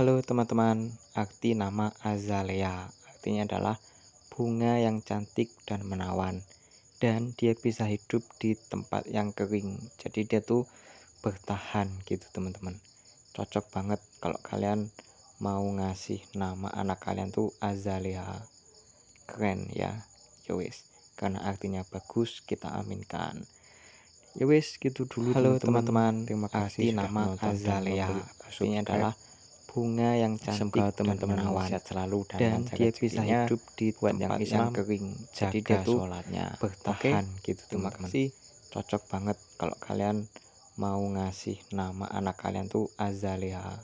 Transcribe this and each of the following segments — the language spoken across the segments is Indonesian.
Halo teman-teman, arti nama Azalea artinya adalah bunga yang cantik dan menawan dan dia bisa hidup di tempat yang kering. Jadi dia tuh bertahan gitu teman-teman. Cocok banget kalau kalian mau ngasih nama anak kalian tuh Azalea. Keren ya. Yowis, ya karena artinya bagus kita aminkan. Yowis, ya gitu dulu Halo teman-teman. Terima kasih nama Azalea. Artinya adalah bunga yang cantik semoga teman-teman sehat selalu dan, dan dia bisa hidup di tempat yang pisang kering jadi dia tuh sholatnya bertahan okay. gitu terima teman-teman kasih cocok banget kalau kalian mau ngasih nama anak kalian tuh Azalea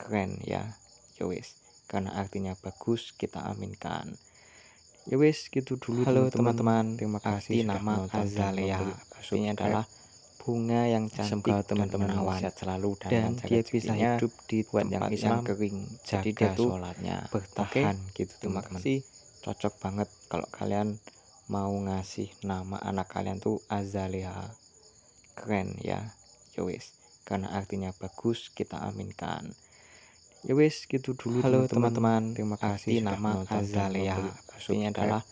keren ya yowis ya karena artinya bagus kita aminkan yowis ya gitu dulu halo teman-teman terima kasih nama Azalea artinya adalah bunga yang cantik Semoga teman-teman awan sehat selalu dan, dan dia bisa hidup di tempat yang pisang kering jadi dia tuh sholatnya bertahan okay. gitu terima kasih cocok banget kalau kalian mau ngasih nama anak kalian tuh Azalea keren ya yowis ya karena artinya bagus kita aminkan yowis ya gitu dulu halo teman-teman terima kasih nama Azalea artinya adalah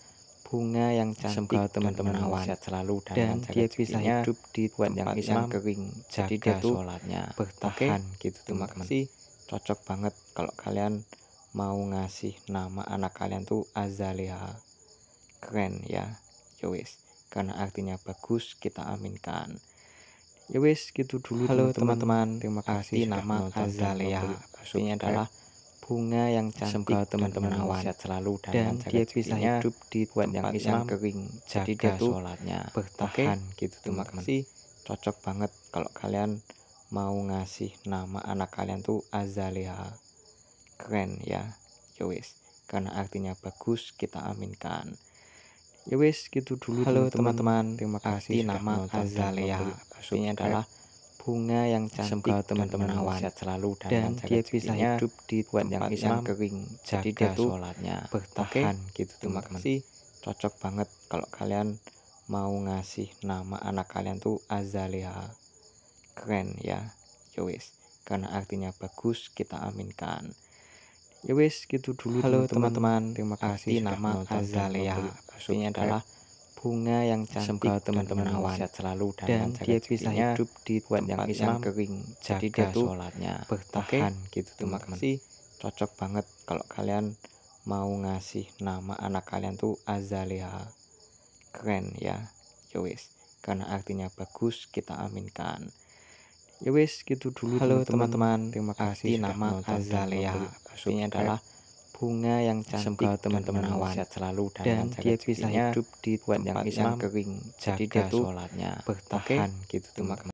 bunga yang cantik Semoga teman-teman sehat selalu dan, dan dia bisa hidup di tempat yang, yang kering jadi dia tuh sholatnya bertahan okay. gitu teman-teman sih cocok banget kalau kalian mau ngasih nama anak kalian tuh Azalea keren ya yowis ya karena artinya bagus kita aminkan Yowis ya gitu dulu halo teman-teman terima kasih nama Azalea artinya adalah bunga yang cantik Semoga teman-teman awan sehat selalu dan, dan dia bisa ya. hidup di buat yang bisa kering jadi dia tuh sholatnya bertahan okay. gitu terima kasih cocok banget kalau kalian mau ngasih nama anak kalian tuh Azalea keren ya yowis ya karena artinya bagus kita aminkan yowis ya gitu dulu halo teman-teman terima kasih nama Azalea artinya adalah bunga yang cantik Semoga teman-teman sehat selalu dan, dan dia bisa hidup di tempat yang pisang kering jadi dia tuh sholatnya bertahan okay. gitu teman-teman cocok banget kalau kalian mau ngasih nama anak kalian tuh Azalea keren ya yowis ya karena artinya bagus kita aminkan yowis ya gitu dulu halo teman-teman terima kasih nama Azalea artinya adalah bunga yang cantik teman-teman sehat selalu dan, dan dia bisa hidup di tempat yang pisang kering jadi dia tuh sholatnya bertahan okay. gitu teman-teman sih cocok banget kalau kalian mau ngasih nama anak kalian tuh Azalea keren ya yowis ya karena artinya bagus kita aminkan yowis ya gitu dulu halo teman-teman terima kasih nama Azalea artinya adalah bunga yang cantik teman-teman sehat selalu dan, dan dia bisa hidup di tempat yang pisang kering jadi dia tuh bertahan okay. gitu teman-teman